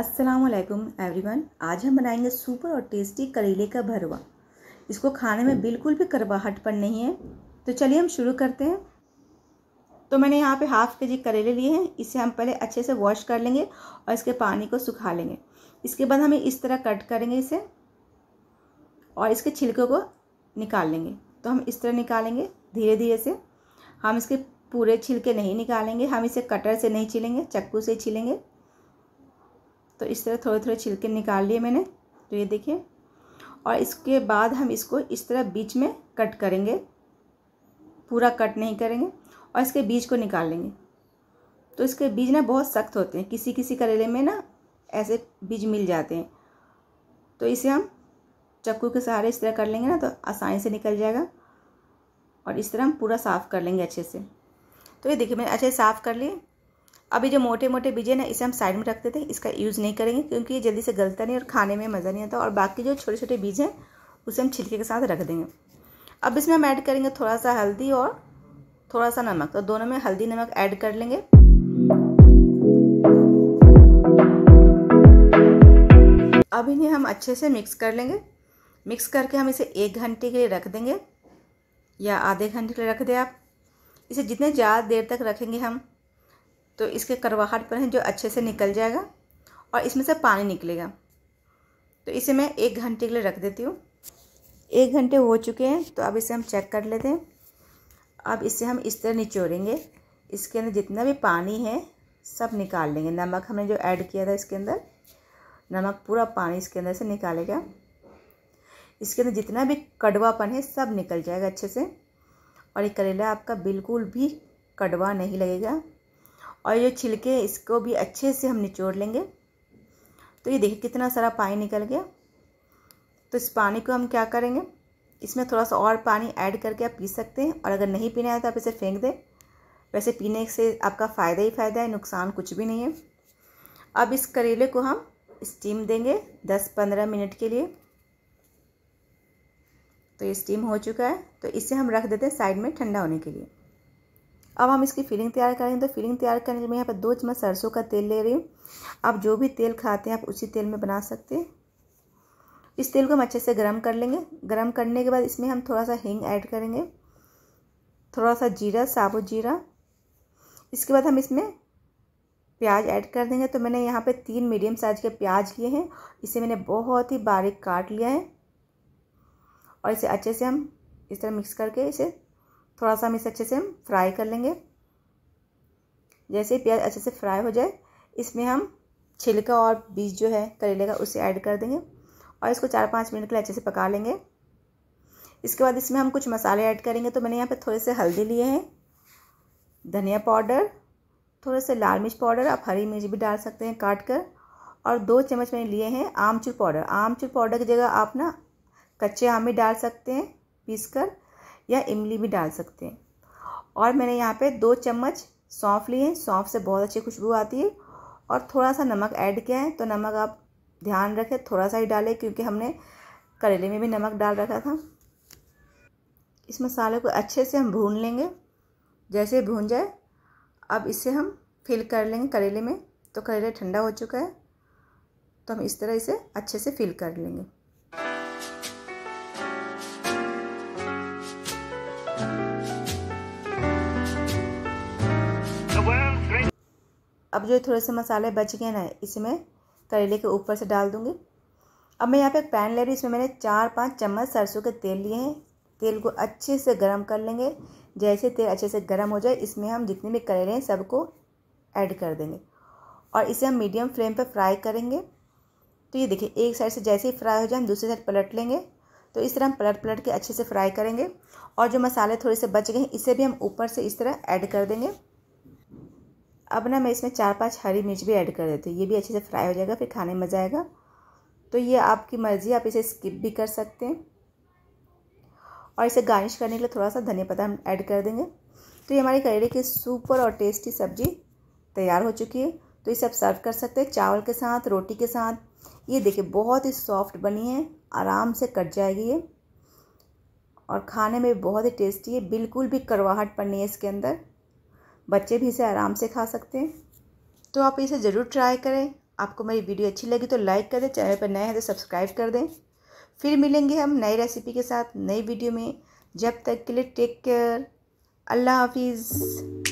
अस्सलाम वालेकुम एवरीवन आज हम बनाएंगे सुपर और टेस्टी करेले का भरवा इसको खाने में बिल्कुल भी करवाहट पर नहीं है तो चलिए हम शुरू करते हैं तो मैंने यहाँ पे हाफ़ के जी करेले लिए हैं इसे हम पहले अच्छे से वॉश कर लेंगे और इसके पानी को सुखा लेंगे इसके बाद हमें इस तरह कट करेंगे इसे और इसके छिलकों को निकाल लेंगे तो हम इस तरह निकालेंगे धीरे धीरे से हम इसके पूरे छिलके नहीं निकालेंगे हम इसे कटर से नहीं छिलेंगे चक्कू से छिलेंगे तो इस तरह थोड़े थोड़े छिलके निकाल लिए मैंने तो ये देखिए और इसके बाद हम इसको इस तरह बीच में कट करेंगे पूरा कट नहीं करेंगे और इसके बीज को निकाल लेंगे तो इसके बीज ना बहुत सख्त होते हैं किसी किसी करेले में ना ऐसे बीज मिल जाते हैं तो इसे हम चक्कू के सहारे इस तरह कर लेंगे ना तो आसानी से निकल जाएगा और इस तरह हम पूरा साफ़ कर लेंगे अच्छे से तो ये देखिए मैंने अच्छे साफ़ कर लिए अभी जो मोटे मोटे बीजे ना इसे हम साइड में रखते थे इसका यूज़ नहीं करेंगे क्योंकि ये जल्दी से गलता नहीं और खाने में मज़ा नहीं आता और बाकी जो छोटे छोटे बीज हैं उसे हम छिलके के साथ रख देंगे अब इसमें हम ऐड करेंगे थोड़ा सा हल्दी और थोड़ा सा नमक तो दोनों में हल्दी नमक ऐड कर लेंगे अब इन्हें हम अच्छे से मिक्स कर लेंगे मिक्स करके हम इसे एक घंटे के लिए रख देंगे या आधे घंटे के लिए रख दें आप इसे जितने ज़्यादा देर तक रखेंगे हम तो इसके करवाहट पर है जो अच्छे से निकल जाएगा और इसमें से पानी निकलेगा तो इसे मैं एक घंटे के लिए रख देती हूँ एक घंटे हो चुके हैं तो अब इसे हम चेक कर लेते हैं अब इसे हम इस तरह निचोड़ेंगे इसके अंदर जितना भी पानी है सब निकाल लेंगे नमक हमने जो ऐड किया था इसके अंदर नमक पूरा पानी इसके अंदर से निकालेगा इसके अंदर जितना भी कड़वापन है सब निकल जाएगा अच्छे से और ये करेला आपका बिल्कुल भी कड़वा नहीं लगेगा और ये छिलके इसको भी अच्छे से हम निचोड़ लेंगे तो ये देखिए कितना सारा पानी निकल गया तो इस पानी को हम क्या करेंगे इसमें थोड़ा सा और पानी ऐड करके आप पी सकते हैं और अगर नहीं पीना है तो आप इसे फेंक दें वैसे पीने से आपका फ़ायदा ही फ़ायदा है नुकसान कुछ भी नहीं है अब इस करेले को हम स्टीम देंगे दस पंद्रह मिनट के लिए तो ये स्टीम हो चुका है तो इसे हम रख देते हैं साइड में ठंडा होने के लिए अब हम इसकी फिलिंग तैयार करेंगे तो फिलिंग तैयार करने के लिए मैं यहाँ पर दो चम्मच सरसों का तेल ले रही हूँ आप जो भी तेल खाते हैं आप उसी तेल में बना सकते हैं इस तेल को हम अच्छे से गर्म कर लेंगे गर्म करने के बाद इसमें हम थोड़ा सा हींग ऐड करेंगे थोड़ा सा जीरा साबुत जीरा इसके बाद हम इसमें प्याज ऐड कर देंगे तो मैंने यहाँ पे तीन मीडियम साइज़ के प्याज लिए हैं इसे मैंने बहुत ही बारीक काट लिया है और इसे अच्छे से हम इस तरह मिक्स करके इसे थोड़ा सा हम इसे अच्छे से हम फ्राई कर लेंगे जैसे प्याज अच्छे से फ्राई हो जाए इसमें हम छिलका और बीज जो है करेले का उसे ऐड कर देंगे और इसको चार पाँच मिनट के लिए अच्छे से पका लेंगे इसके बाद इसमें हम कुछ मसाले ऐड करेंगे तो मैंने यहाँ पे थोड़े से हल्दी लिए हैं धनिया पाउडर थोड़े से लाल मिर्च पाउडर आप हरी मिर्च भी डाल सकते हैं काट कर और दो चम्मच मैंने लिए हैं आमचूर पाउडर आमचूर पाउडर की जगह आप ना कच्चे आम भी डाल सकते हैं पीस कर या इमली भी डाल सकते हैं और मैंने यहाँ पे दो चम्मच सौंफ लिए हैं सौंफ से बहुत अच्छी खुशबू आती है और थोड़ा सा नमक ऐड किया है तो नमक आप ध्यान रखें थोड़ा सा ही डालें क्योंकि हमने करेले में भी नमक डाल रखा था इस मसाले को अच्छे से हम भून लेंगे जैसे भून जाए अब इसे हम फिल कर लेंगे करेले में तो करेला ठंडा हो चुका है तो हम इस तरह इसे अच्छे से फिल कर लेंगे अब जो थोड़े से मसाले बच गए ना इसमें करेले के ऊपर से डाल दूँगी अब मैं यहाँ पे एक पैन ले रही इसमें मैंने चार पाँच चम्मच सरसों के तेल लिए हैं तेल को अच्छे से गर्म कर लेंगे जैसे तेल अच्छे से गर्म हो जाए इसमें हम जितने भी करेले हैं सबको ऐड कर देंगे और इसे हम मीडियम फ्लेम पर फ्राई करेंगे तो ये देखिए एक साइड से जैसे ही फ्राई हो जाए हम दूसरी साइड पलट लेंगे तो इस तरह हम पलट पलट के अच्छे से फ्राई करेंगे और जो मसाले थोड़े से बच गए हैं इसे भी हम ऊपर से इस तरह ऐड कर देंगे अब ना मैं इसमें चार पांच हरी मिर्च भी ऐड कर देती हूँ ये भी अच्छे से फ्राई हो जाएगा फिर खाने में मज़ा आएगा तो ये आपकी मर्ज़ी आप इसे स्किप भी कर सकते हैं और इसे गार्निश करने के लिए थोड़ा सा धनिया पत्ता हम ऐड कर देंगे तो ये हमारी करेले की सुपर और टेस्टी सब्ज़ी तैयार हो चुकी है तो इसे आप सर्व कर सकते हैं चावल के साथ रोटी के साथ ये देखिए बहुत ही सॉफ्ट बनी है आराम से कट जाएगी ये और खाने में बहुत ही टेस्टी है बिल्कुल भी करवाहट पड़नी है इसके अंदर बच्चे भी इसे आराम से खा सकते हैं तो आप इसे ज़रूर ट्राई करें आपको मेरी वीडियो अच्छी लगी तो लाइक कर दें चैनल पर नए हैं तो सब्सक्राइब कर दें फिर मिलेंगे हम नई रेसिपी के साथ नई वीडियो में जब तक के लिए टेक केयर अल्लाह हाफिज़